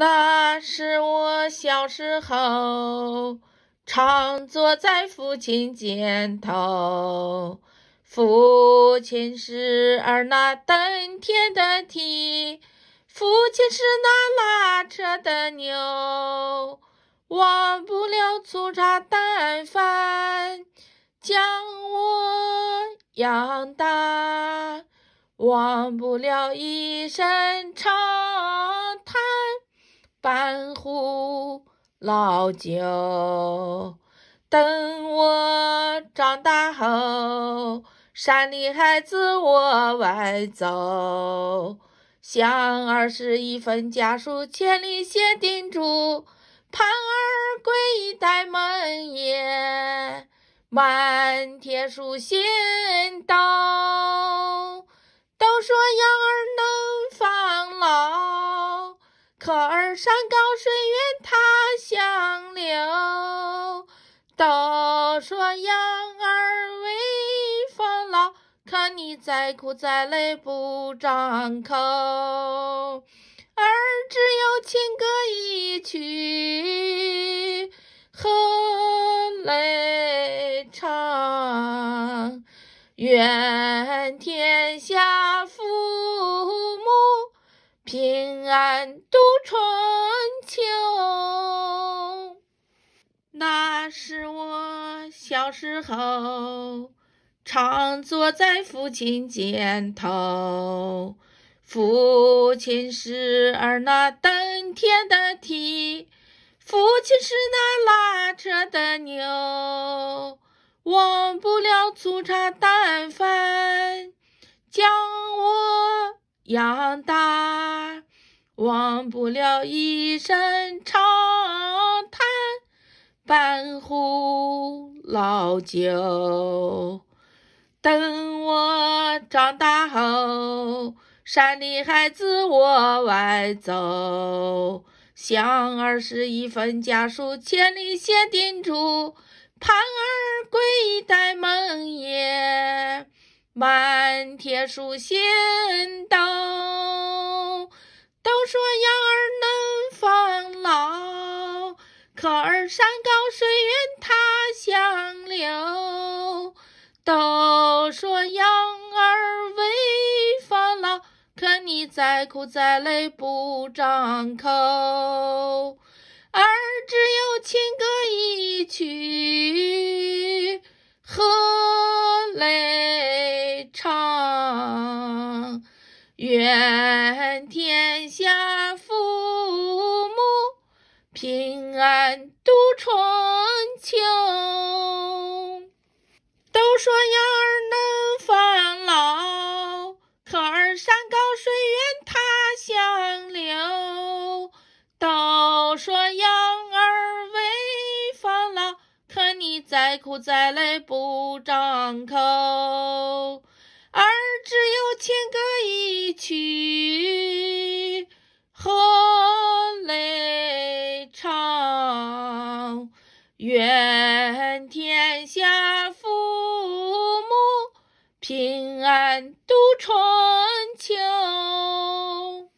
那是我小时候，常坐在父亲肩头。父亲是儿那登天的梯，父亲是那拉车的牛。忘不了粗茶淡饭将我养大，忘不了一声长。半壶老酒，等我长大后，山里孩子我外走，想儿时一封家书，千里写叮嘱，盼儿归带门叶，满天书信到。山高水远他乡留，都说养儿为防老，看你再苦再累不张口。儿只有情歌一曲，和来唱？愿天下。平安度春秋，那是我小时候常坐在父亲肩头。父亲是儿那登天的梯，父亲是那拉车的牛，忘不了粗茶淡饭将我养大。忘不了一声长叹，半壶老酒。等我长大后，山里孩子往外走，想儿时一份家书，千里先叮嘱；盼儿归待梦烟，满天数星斗。都说养儿能防老，可儿山高水远他乡留。都说养儿为防老，可你再苦再累不张口，儿只有情歌一曲，何泪唱？愿天。下。平安度春秋。都说养儿能防老，可儿山高水远他乡留。都说养儿为防老，可你再苦再累不张口，儿只有情歌一曲。平安度春秋。